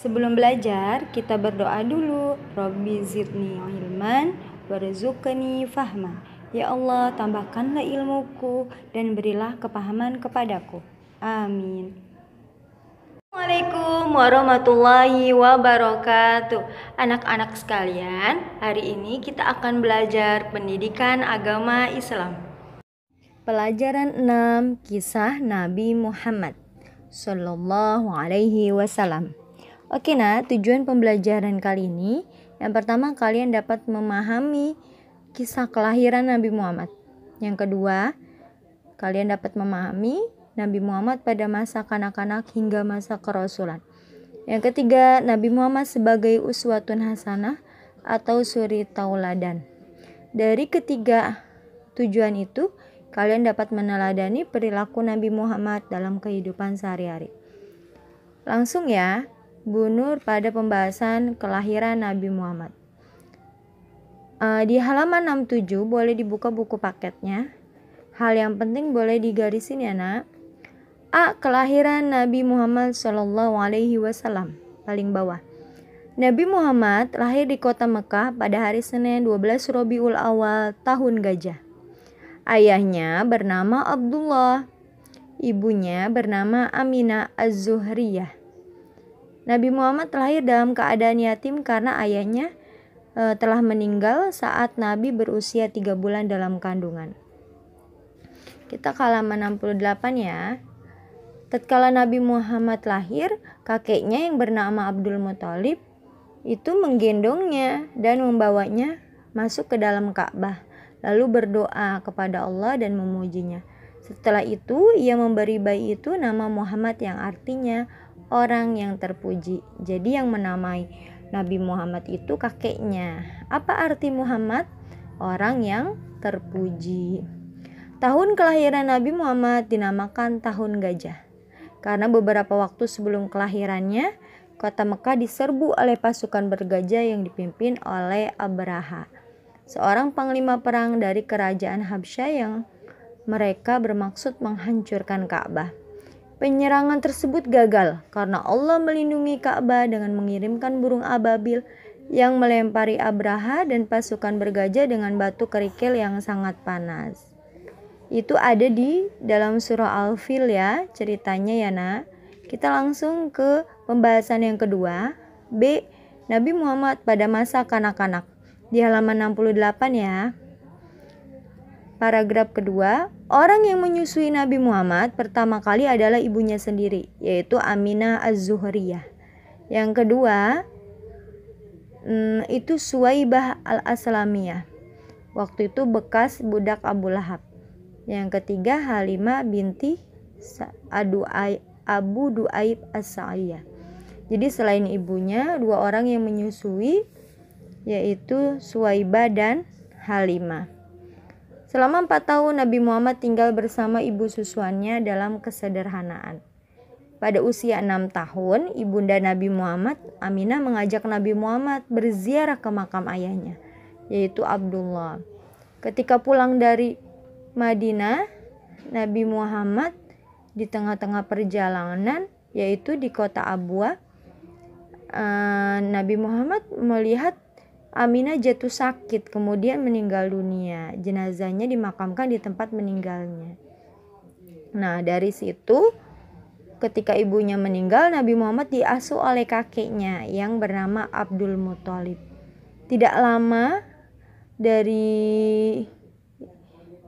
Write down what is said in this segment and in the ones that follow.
Sebelum belajar, kita berdoa dulu. Rabbi zidni ilman warzuqni fahma. Ya Allah, tambahkanlah ilmuku dan berilah kepahaman kepadaku. Amin. Assalamualaikum warahmatullahi wabarakatuh. Anak-anak sekalian, hari ini kita akan belajar pendidikan agama Islam. Pelajaran 6 Kisah Nabi Muhammad Sallallahu alaihi wasallam Oke nah, tujuan pembelajaran kali ini Yang pertama kalian dapat memahami kisah kelahiran Nabi Muhammad Yang kedua, kalian dapat memahami Nabi Muhammad pada masa kanak-kanak hingga masa kerasulan. Yang ketiga, Nabi Muhammad sebagai uswatun hasanah atau suri tauladan. Dari ketiga tujuan itu, kalian dapat meneladani perilaku Nabi Muhammad dalam kehidupan sehari-hari. Langsung ya, Bu Nur pada pembahasan kelahiran Nabi Muhammad. Eh, di halaman 67 boleh dibuka buku paketnya. Hal yang penting boleh digarisin ya, Nak. A. Kelahiran Nabi Muhammad Shallallahu Alaihi Wasallam paling bawah. Nabi Muhammad lahir di kota Mekah pada hari Senin 12 Robiul Awal tahun Gajah. Ayahnya bernama Abdullah, ibunya bernama Aminah Az-Zuhriyah. Nabi Muhammad lahir dalam keadaan yatim karena ayahnya e, telah meninggal saat Nabi berusia 3 bulan dalam kandungan. Kita ke halaman 68 ya. Tatkala Nabi Muhammad lahir, kakeknya yang bernama Abdul Muthalib itu menggendongnya dan membawanya masuk ke dalam Ka'bah, lalu berdoa kepada Allah dan memujinya. Setelah itu, ia memberi bayi itu nama Muhammad yang artinya orang yang terpuji. Jadi yang menamai Nabi Muhammad itu kakeknya. Apa arti Muhammad? Orang yang terpuji. Tahun kelahiran Nabi Muhammad dinamakan tahun gajah. Karena beberapa waktu sebelum kelahirannya, kota Mekah diserbu oleh pasukan bergajah yang dipimpin oleh Abraha, seorang panglima perang dari kerajaan Habsyah yang mereka bermaksud menghancurkan Ka'bah. Penyerangan tersebut gagal karena Allah melindungi Ka'bah dengan mengirimkan burung ababil yang melempari Abraha dan pasukan bergajah dengan batu kerikil yang sangat panas itu ada di dalam surah Al-Fil ya ceritanya ya nak. Kita langsung ke pembahasan yang kedua. B. Nabi Muhammad pada masa kanak-kanak. Di halaman 68 ya. Paragraf kedua, orang yang menyusui Nabi Muhammad pertama kali adalah ibunya sendiri, yaitu Aminah Az-Zuhriyah. Yang kedua, hmm, itu Suwaibah Al-Aslamiyah. Waktu itu bekas budak Abu Lahab. Yang ketiga Halimah binti Adu Abu Duaib As-Sa'iyah. Jadi selain ibunya, dua orang yang menyusui yaitu Suwaiba dan Halimah. Selama empat tahun Nabi Muhammad tinggal bersama ibu susuannya dalam kesederhanaan. Pada usia enam tahun, ibunda Nabi Muhammad, Aminah mengajak Nabi Muhammad berziarah ke makam ayahnya, yaitu Abdullah. Ketika pulang dari Madinah, Nabi Muhammad di tengah-tengah perjalanan, yaitu di kota Abuah, eh, Nabi Muhammad melihat Aminah jatuh sakit, kemudian meninggal dunia. Jenazahnya dimakamkan di tempat meninggalnya. Nah, dari situ ketika ibunya meninggal, Nabi Muhammad diasuh oleh kakeknya yang bernama Abdul Muthalib. Tidak lama dari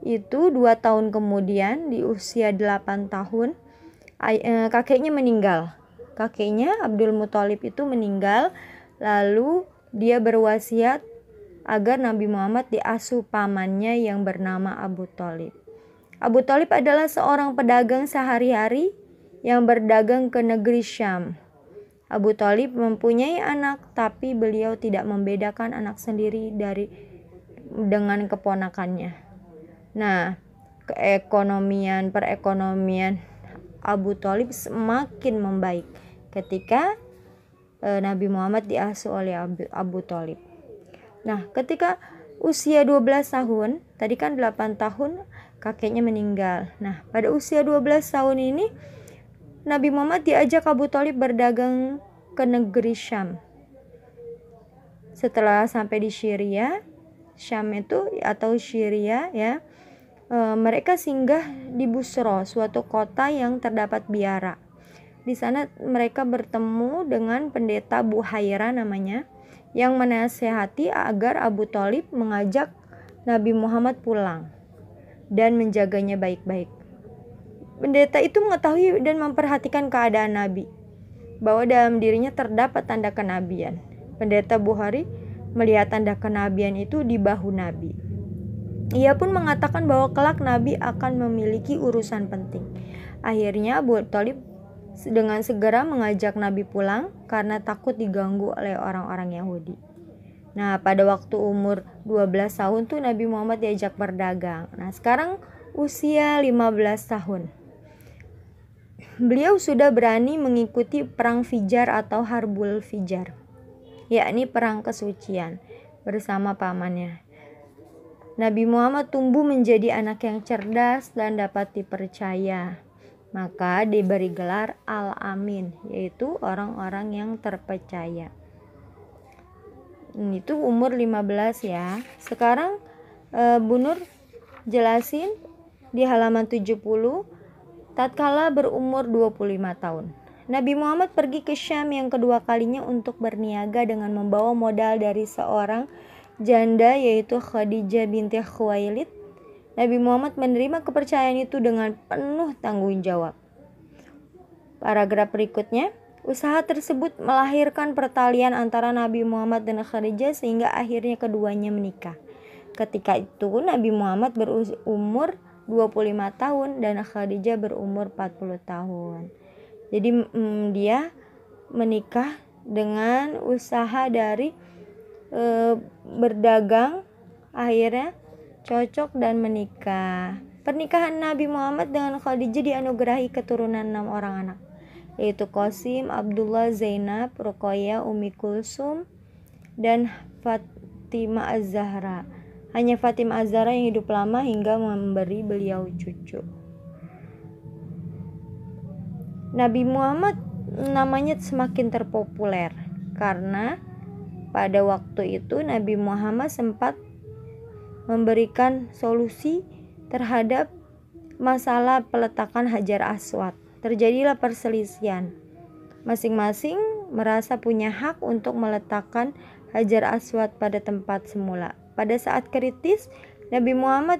itu dua tahun kemudian di usia delapan tahun eh, kakeknya meninggal kakeknya Abdul Muthalib itu meninggal lalu dia berwasiat agar Nabi Muhammad diasuh pamannya yang bernama Abu Talib. Abu Talib adalah seorang pedagang sehari-hari yang berdagang ke negeri Syam. Abu Talib mempunyai anak, tapi beliau tidak membedakan anak sendiri dari dengan keponakannya. Nah, keekonomian perekonomian Abu Talib semakin membaik ketika e, Nabi Muhammad diasuh oleh Abu, Abu Thalib. Nah, ketika usia 12 tahun, tadi kan 8 tahun kakeknya meninggal. Nah, pada usia 12 tahun ini Nabi Muhammad diajak Abu Talib berdagang ke negeri Syam. Setelah sampai di Syria, Syam itu atau Syria ya, e, mereka singgah di Busro, suatu kota yang terdapat biara. Di sana mereka bertemu dengan pendeta Bu Buhaira namanya yang menasehati agar Abu Talib mengajak Nabi Muhammad pulang dan menjaganya baik-baik. Pendeta itu mengetahui dan memperhatikan keadaan Nabi, bahwa dalam dirinya terdapat tanda kenabian. Pendeta Buhari melihat tanda kenabian itu di bahu Nabi. Ia pun mengatakan bahwa kelak Nabi akan memiliki urusan penting. Akhirnya Abu Talib dengan segera mengajak Nabi pulang karena takut diganggu oleh orang-orang Yahudi. Nah, pada waktu umur 12 tahun tuh Nabi Muhammad diajak berdagang. Nah, sekarang usia 15 tahun. Beliau sudah berani mengikuti perang Fijar atau Harbul Fijar, yakni perang kesucian bersama pamannya Nabi Muhammad tumbuh menjadi anak yang cerdas dan dapat dipercaya. Maka diberi gelar Al-Amin, yaitu orang-orang yang terpercaya. Hmm, Ini tuh umur 15 ya. Sekarang e, Bu Nur jelasin di halaman 70 tatkala berumur 25 tahun. Nabi Muhammad pergi ke Syam yang kedua kalinya untuk berniaga dengan membawa modal dari seorang janda yaitu Khadijah binti Khuwailid, Nabi Muhammad menerima kepercayaan itu dengan penuh tanggung jawab. Paragraf berikutnya, usaha tersebut melahirkan pertalian antara Nabi Muhammad dan Khadijah sehingga akhirnya keduanya menikah. Ketika itu Nabi Muhammad berumur 25 tahun dan Khadijah berumur 40 tahun. Jadi mm, dia menikah dengan usaha dari e, berdagang akhirnya cocok dan menikah. Pernikahan Nabi Muhammad dengan Khadijah dianugerahi keturunan enam orang anak, yaitu Qasim, Abdullah, Zainab, Rukoya, Umi Kulsum, dan Fatimah Az-Zahra. Hanya Fatimah Az-Zahra yang hidup lama hingga memberi beliau cucu. Nabi Muhammad namanya semakin terpopuler karena pada waktu itu Nabi Muhammad sempat memberikan solusi terhadap masalah peletakan Hajar Aswad. Terjadilah perselisihan. Masing-masing merasa punya hak untuk meletakkan Hajar Aswad pada tempat semula. Pada saat kritis, Nabi Muhammad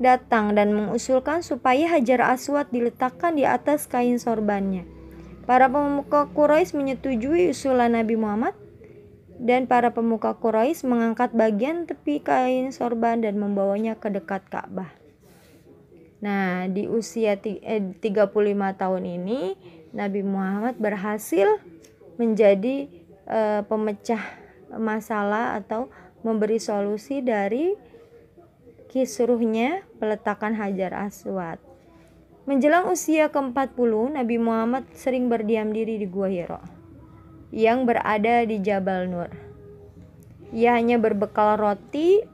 datang dan mengusulkan supaya Hajar Aswad diletakkan di atas kain sorbannya. Para pemuka Quraisy menyetujui usulan Nabi Muhammad dan para pemuka Quraisy mengangkat bagian tepi kain sorban dan membawanya ke dekat Ka'bah. Nah, di usia 35 eh, tahun ini Nabi Muhammad berhasil menjadi e, pemecah masalah atau memberi solusi dari kisruhnya peletakan Hajar Aswad. Menjelang usia ke-40, Nabi Muhammad sering berdiam diri di Gua Hiro yang berada di Jabal Nur. Ia hanya berbekal roti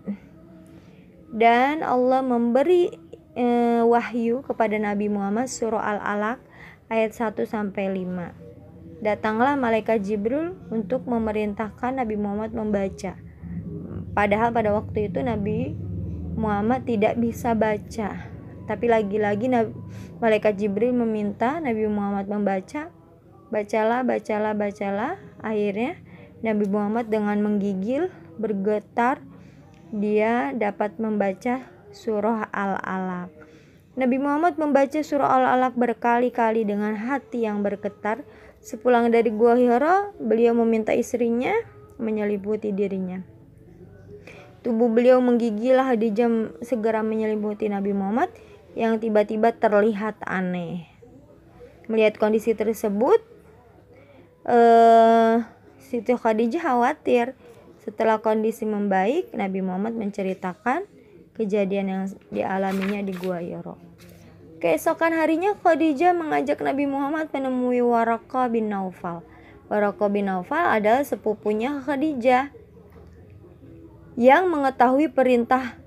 dan Allah memberi e, wahyu kepada Nabi Muhammad surah Al-Alaq ayat 1 sampai 5. Datanglah malaikat Jibril untuk memerintahkan Nabi Muhammad membaca. Padahal pada waktu itu Nabi Muhammad tidak bisa baca. Tapi lagi-lagi malaikat Jibril meminta Nabi Muhammad membaca Bacalah, bacalah, bacalah. Akhirnya Nabi Muhammad dengan menggigil, bergetar, dia dapat membaca surah Al-Alaq. Nabi Muhammad membaca surah Al-Alaq berkali-kali dengan hati yang bergetar. Sepulang dari Gua Hira, beliau meminta istrinya menyelimuti dirinya. Tubuh beliau menggigil Hadijah segera menyelimuti Nabi Muhammad yang tiba-tiba terlihat aneh. Melihat kondisi tersebut, eh, Siti Khadijah khawatir. Setelah kondisi membaik, Nabi Muhammad menceritakan kejadian yang dialaminya di Gua Yoro. Keesokan harinya Khadijah mengajak Nabi Muhammad menemui Waraka bin Naufal. Waraka bin Naufal adalah sepupunya Khadijah yang mengetahui perintah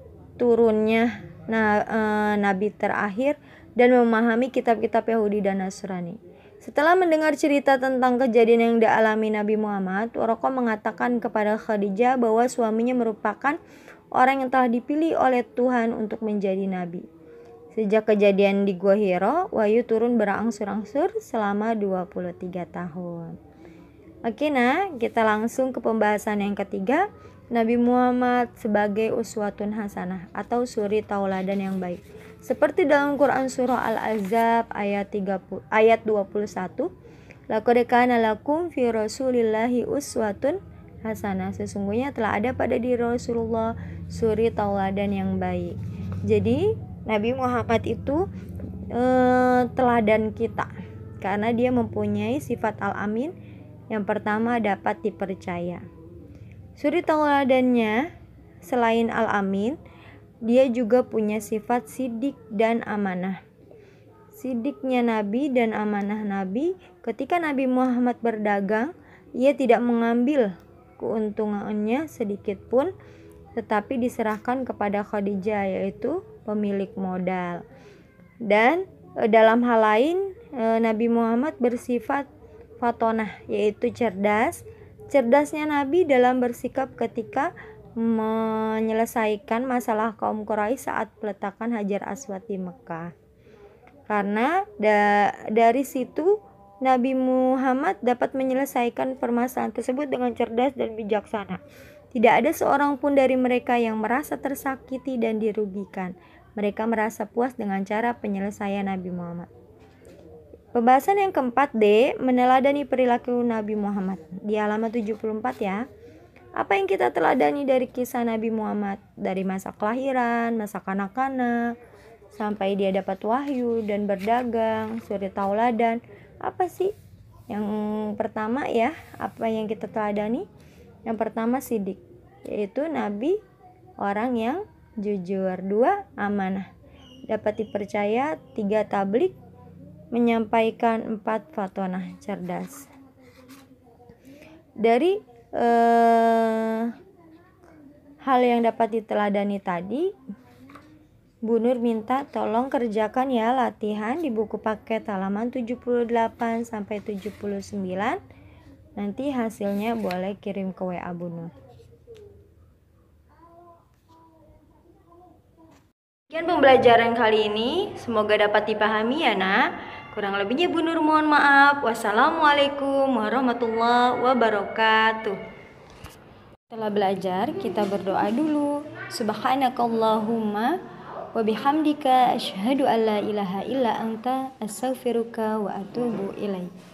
turunnya eh, Nabi terakhir dan memahami kitab-kitab Yahudi dan Nasrani. Setelah mendengar cerita tentang kejadian yang dialami Nabi Muhammad, Waroko mengatakan kepada Khadijah bahwa suaminya merupakan orang yang telah dipilih oleh Tuhan untuk menjadi nabi. Sejak kejadian di Gua Hiro, Wahyu turun berangsur-angsur selama 23 tahun. Oke nah, kita langsung ke pembahasan yang ketiga, Nabi Muhammad sebagai uswatun hasanah atau suri tauladan yang baik. Seperti dalam Quran surah Al-Azab ayat 30 ayat 21, laqad kana lakum fi rasulillahi uswatun hasanah. Sesungguhnya telah ada pada diri Rasulullah suri tauladan yang baik. Jadi Nabi Muhammad itu eh, teladan kita karena dia mempunyai sifat al-amin yang pertama dapat dipercaya. Suri tauladannya selain al-amin dia juga punya sifat sidik dan amanah. Sidiknya Nabi dan amanah Nabi, ketika Nabi Muhammad berdagang, ia tidak mengambil keuntungannya sedikit pun, tetapi diserahkan kepada Khadijah, yaitu pemilik modal. Dan eh, dalam hal lain, eh, Nabi Muhammad bersifat fatonah, yaitu cerdas. Cerdasnya Nabi dalam bersikap ketika menyelesaikan masalah kaum Quraisy saat peletakan Hajar Aswad di Mekah. Karena da dari situ Nabi Muhammad dapat menyelesaikan permasalahan tersebut dengan cerdas dan bijaksana. Tidak ada seorang pun dari mereka yang merasa tersakiti dan dirugikan. Mereka merasa puas dengan cara penyelesaian Nabi Muhammad. Pembahasan yang keempat D, meneladani perilaku Nabi Muhammad. Di halaman 74 ya. Apa yang kita teladani dari kisah Nabi Muhammad dari masa kelahiran, masa kanak-kanak, sampai dia dapat wahyu dan berdagang, suri tauladan. Apa sih? Yang pertama ya, apa yang kita teladani? Yang pertama sidik, yaitu Nabi orang yang jujur. Dua, amanah. Dapat dipercaya. Tiga, tablik. Menyampaikan. Empat, fatwa Cerdas. Dari eh, hal yang dapat diteladani tadi Bu Nur minta tolong kerjakan ya latihan di buku paket halaman 78 sampai 79. Nanti hasilnya boleh kirim ke WA Bu Nur. Demikian pembelajaran kali ini, semoga dapat dipahami ya nak. Kurang lebihnya Bu Nur mohon maaf. Wassalamualaikum warahmatullahi wabarakatuh. Setelah belajar, kita berdoa dulu. Subhanakallahumma wa bihamdika asyhadu alla ilaha illa anta astaghfiruka wa atubu ilaik.